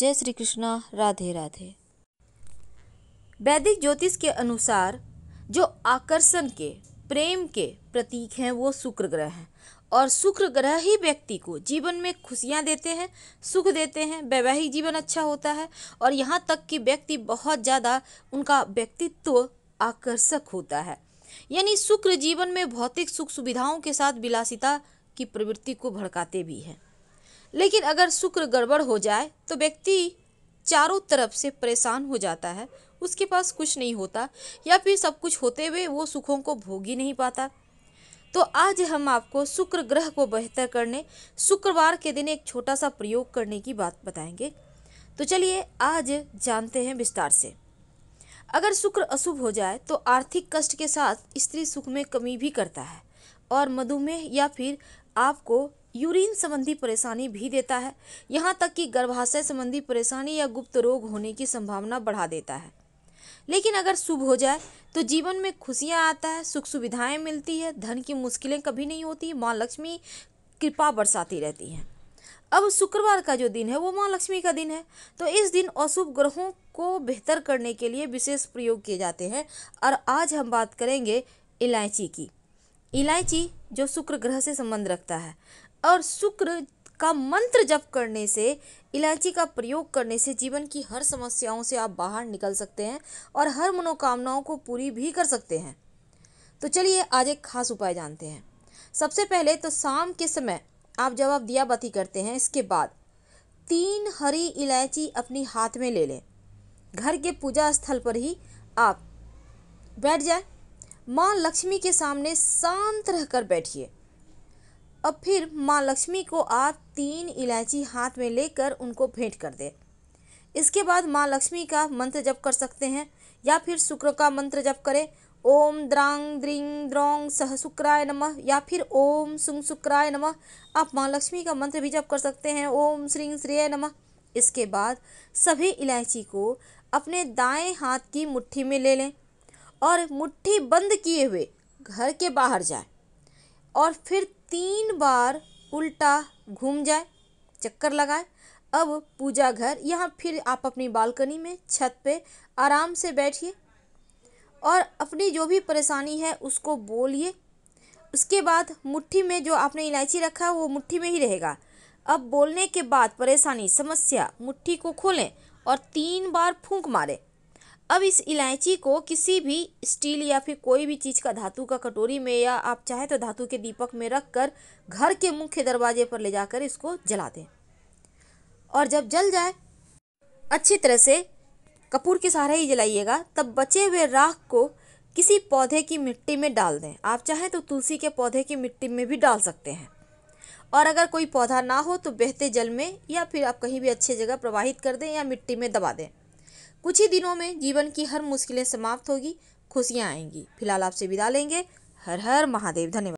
जय श्री कृष्णा राधे राधे वैदिक ज्योतिष के अनुसार जो आकर्षण के प्रेम के प्रतीक हैं वो शुक्र ग्रह हैं और शुक्र ग्रह ही व्यक्ति को जीवन में खुशियाँ देते हैं सुख देते हैं वैवाहिक जीवन अच्छा होता है और यहाँ तक कि व्यक्ति बहुत ज़्यादा उनका व्यक्तित्व आकर्षक होता है यानी शुक्र जीवन में भौतिक सुख सुविधाओं के साथ विलासिता की प्रवृत्ति को भड़काते भी हैं लेकिन अगर शुक्र गड़बड़ हो जाए तो व्यक्ति चारों तरफ से परेशान हो जाता है उसके पास कुछ नहीं होता या फिर सब कुछ होते हुए वो सुखों को भोग ही नहीं पाता तो आज हम आपको शुक्र ग्रह को बेहतर करने शुक्रवार के दिन एक छोटा सा प्रयोग करने की बात बताएंगे तो चलिए आज जानते हैं विस्तार से अगर शुक्र अशुभ हो जाए तो आर्थिक कष्ट के साथ स्त्री सुख में कमी भी करता है और मधुमेह या फिर आपको यूरिन संबंधी परेशानी भी देता है यहाँ तक कि गर्भाशय संबंधी परेशानी या गुप्त रोग होने की संभावना बढ़ा देता है लेकिन अगर शुभ हो जाए तो जीवन में खुशियाँ आता है सुख सुविधाएँ मिलती है धन की मुश्किलें कभी नहीं होती माँ लक्ष्मी कृपा बरसाती रहती हैं अब शुक्रवार का जो दिन है वो माँ लक्ष्मी का दिन है तो इस दिन अशुभ ग्रहों को बेहतर करने के लिए विशेष प्रयोग किए जाते हैं और आज हम बात करेंगे इलायची की इलायची जो शुक्र ग्रह से संबंध रखता है और शुक्र का मंत्र जप करने से इलायची का प्रयोग करने से जीवन की हर समस्याओं से आप बाहर निकल सकते हैं और हर मनोकामनाओं को पूरी भी कर सकते हैं तो चलिए आज एक खास उपाय जानते हैं सबसे पहले तो शाम के समय आप जब आप दिया बत्ती करते हैं इसके बाद तीन हरी इलायची अपनी हाथ में ले लें घर के पूजा स्थल पर ही आप बैठ जाए माँ लक्ष्मी के सामने शांत रहकर बैठिए अब फिर माँ लक्ष्मी को आप तीन इलायची हाथ में लेकर उनको भेंट कर दें इसके बाद माँ लक्ष्मी का मंत्र जप कर सकते हैं या फिर शुक्र का मंत्र जप करें ओम द्रांग द्रिंग द्रोंग सह शुक्राय नमः या फिर ओम सुंग शुक्राय नमः आप माँ लक्ष्मी का मंत्र भी जप कर सकते हैं ओम श्री श्रेय नमः इसके बाद सभी इलायची को अपने दाएं हाथ की मुट्ठी में ले लें और मुट्ठी बंद किए हुए घर के बाहर जाए और फिर तीन बार उल्टा घूम जाए चक्कर लगाए अब पूजा घर यहाँ फिर आप अपनी बालकनी में छत पे आराम से बैठिए और अपनी जो भी परेशानी है उसको बोलिए उसके बाद मुट्ठी में जो आपने इलायची रखा है वो मुट्ठी में ही रहेगा अब बोलने के बाद परेशानी समस्या मुट्ठी को खोलें और तीन बार फूंक मारें अब इस इलायची को किसी भी स्टील या फिर कोई भी चीज़ का धातु का कटोरी में या आप चाहे तो धातु के दीपक में रख कर घर के मुख्य दरवाजे पर ले जाकर इसको जला दें और जब जल जाए अच्छी तरह से कपूर के सहारे ही जलाइएगा तब बचे हुए राख को किसी पौधे की मिट्टी में डाल दें आप चाहें तो तुलसी के पौधे की मिट्टी में भी डाल सकते हैं और अगर कोई पौधा ना हो तो बहते जल में या फिर आप कहीं भी अच्छी जगह प्रवाहित कर दें या मिट्टी में दबा दें कुछ ही दिनों में जीवन की हर मुश्किलें समाप्त होगी खुशियाँ आएंगी फिलहाल आपसे विदा लेंगे हर हर महादेव धन्यवाद